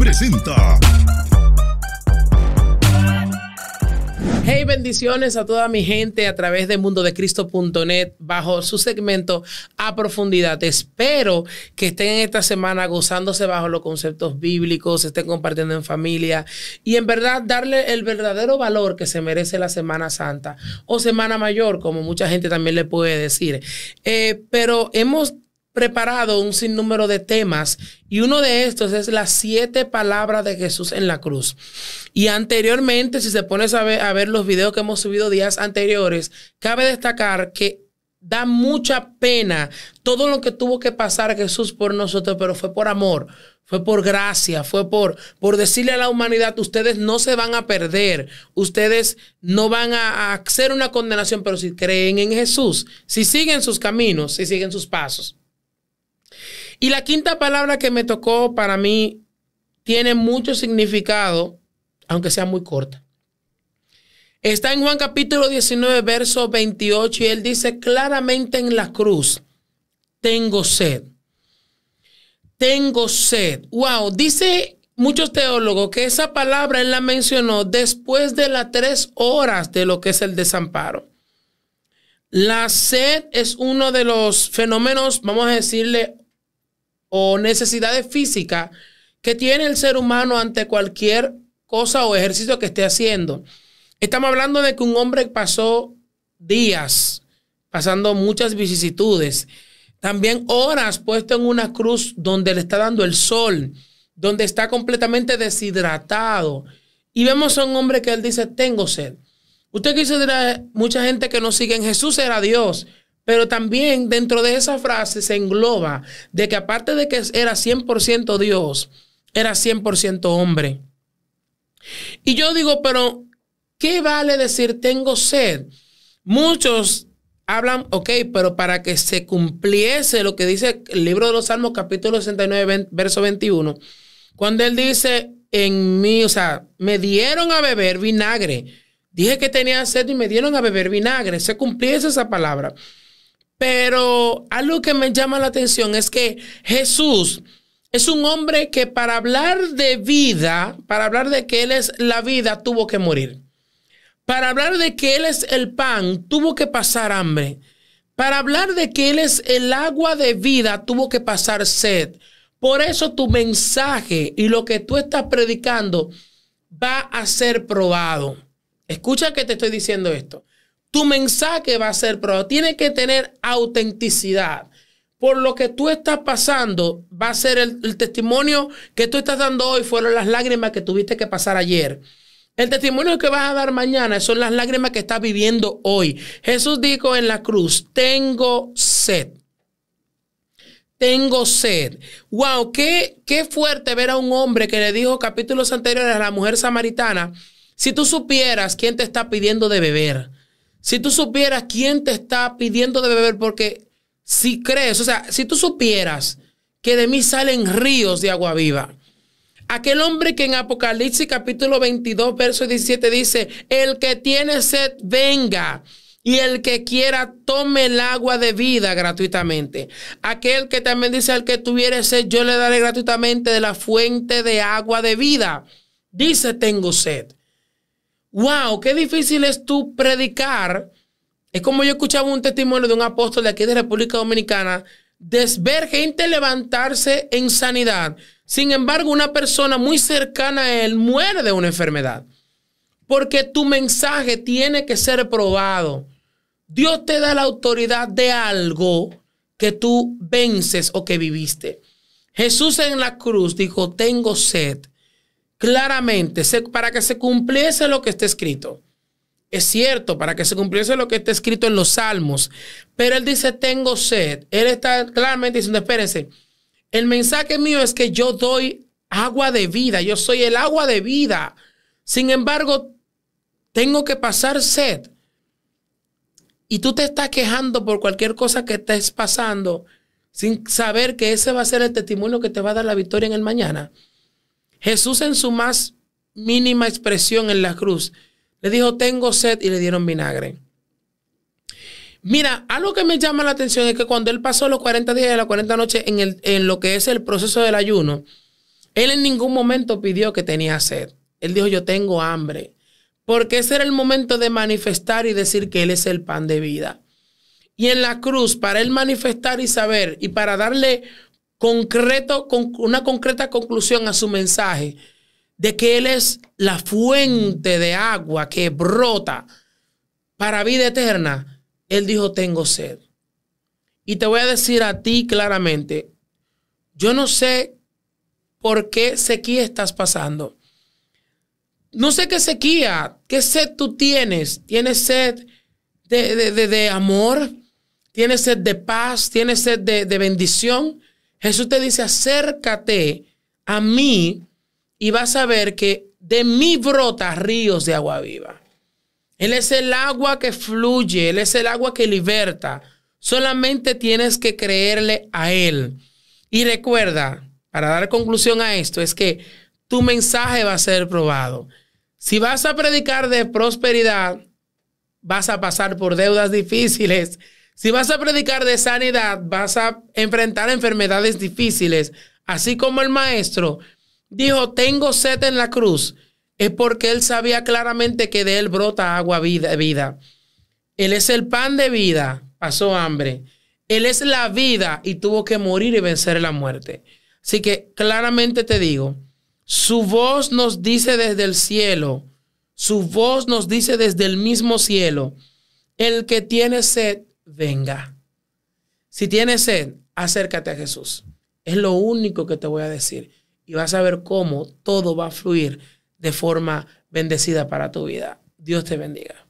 presenta. Hey, bendiciones a toda mi gente a través de mundodecristo.net bajo su segmento a profundidad. Espero que estén esta semana gozándose bajo los conceptos bíblicos, estén compartiendo en familia y en verdad darle el verdadero valor que se merece la Semana Santa o Semana Mayor, como mucha gente también le puede decir. Eh, pero hemos preparado un sinnúmero de temas y uno de estos es las siete palabras de Jesús en la cruz. Y anteriormente, si se pones a ver, los videos que hemos subido días anteriores, cabe destacar que da mucha pena todo lo que tuvo que pasar Jesús por nosotros, pero fue por amor, fue por gracia, fue por, por decirle a la humanidad, ustedes no se van a perder, ustedes no van a, a hacer una condenación, pero si creen en Jesús, si siguen sus caminos, si siguen sus pasos. Y la quinta palabra que me tocó para mí tiene mucho significado, aunque sea muy corta. Está en Juan capítulo 19, verso 28, y él dice claramente en la cruz, tengo sed. Tengo sed. Wow, dice muchos teólogos que esa palabra él la mencionó después de las tres horas de lo que es el desamparo. La sed es uno de los fenómenos, vamos a decirle, o necesidades físicas que tiene el ser humano ante cualquier cosa o ejercicio que esté haciendo. Estamos hablando de que un hombre pasó días pasando muchas vicisitudes, también horas puesto en una cruz donde le está dando el sol, donde está completamente deshidratado. Y vemos a un hombre que él dice, tengo sed. Usted quiso decir a mucha gente que no sigue en Jesús era Dios, pero también dentro de esa frase se engloba de que aparte de que era 100% Dios, era 100% hombre. Y yo digo, pero ¿qué vale decir tengo sed? Muchos hablan, ok, pero para que se cumpliese lo que dice el libro de los Salmos, capítulo 69, verso 21, cuando él dice, en mí, o sea, me dieron a beber vinagre. Dije que tenía sed y me dieron a beber vinagre. Se cumpliese esa palabra. Pero algo que me llama la atención es que Jesús es un hombre que para hablar de vida, para hablar de que Él es la vida, tuvo que morir. Para hablar de que Él es el pan, tuvo que pasar hambre. Para hablar de que Él es el agua de vida, tuvo que pasar sed. Por eso tu mensaje y lo que tú estás predicando va a ser probado. Escucha que te estoy diciendo esto tu mensaje va a ser, pero tiene que tener autenticidad. Por lo que tú estás pasando, va a ser el, testimonio que tú estás dando hoy, fueron las lágrimas que tuviste que pasar ayer. El testimonio que vas a dar mañana son las lágrimas que estás viviendo hoy. Jesús dijo en la cruz, tengo sed. Tengo sed. Wow, qué, qué fuerte ver a un hombre que le dijo capítulos anteriores a la mujer samaritana, si tú supieras quién te está pidiendo de beber. Si tú supieras quién te está pidiendo de beber, porque si crees, o sea, si tú supieras que de mí salen ríos de agua viva. Aquel hombre que en Apocalipsis capítulo 22, verso 17 dice, el que tiene sed, venga. Y el que quiera, tome el agua de vida gratuitamente. Aquel que también dice, al que tuviere sed, yo le daré gratuitamente de la fuente de agua de vida. Dice, tengo sed wow, qué difícil es tú predicar. Es como yo escuchaba un testimonio de un apóstol de aquí de República Dominicana, desver gente levantarse en sanidad. Sin embargo, una persona muy cercana a él muere de una enfermedad. Porque tu mensaje tiene que ser probado. Dios te da la autoridad de algo que tú vences o que viviste. Jesús en la cruz dijo, tengo sed claramente para que se cumpliese lo que está escrito. Es cierto, para que se cumpliese lo que está escrito en los salmos. Pero él dice, tengo sed. Él está claramente diciendo, espérense, el mensaje mío es que yo doy agua de vida, yo soy el agua de vida. Sin embargo, tengo que pasar sed. Y tú te estás quejando por cualquier cosa que estés pasando sin saber que ese va a ser el testimonio que te va a dar la victoria en el mañana. Jesús en su más mínima expresión en la cruz le dijo, tengo sed y le dieron vinagre. Mira, algo que me llama la atención es que cuando él pasó los 40 días y las 40 noches en, en lo que es el proceso del ayuno, él en ningún momento pidió que tenía sed. Él dijo, yo tengo hambre. Porque ese era el momento de manifestar y decir que Él es el pan de vida. Y en la cruz, para Él manifestar y saber y para darle concreto, con una concreta conclusión a su mensaje de que Él es la fuente de agua que brota para vida eterna, Él dijo, tengo sed. Y te voy a decir a ti claramente, yo no sé por qué sequía estás pasando. No sé qué sequía, qué sed tú tienes. Tienes sed de, de, de, de amor, tienes sed de paz, tienes sed de bendición. Jesús te dice, acércate a mí y vas a ver que de mí brota ríos de agua viva. Él es el agua que fluye, Él es el agua que liberta. Solamente tienes que creerle a Él. Y recuerda, para dar conclusión a esto, es que tu mensaje va a ser probado. Si vas a predicar de prosperidad, vas a pasar por deudas difíciles si vas a predicar de sanidad, vas a enfrentar enfermedades difíciles. Así como el maestro dijo, tengo sed en la cruz, es porque él sabía claramente que de él brota agua vida. vida. Él es el pan de vida, pasó hambre. Él es la vida y tuvo que morir y vencer la muerte. Así que claramente te digo, su voz nos dice desde el cielo, su voz nos dice desde el mismo cielo, el que tiene sed, venga. Si tienes sed, acércate a Jesús. Es lo único que te voy a decir. Y vas a ver cómo todo va a fluir de forma bendecida para tu vida. Dios te bendiga.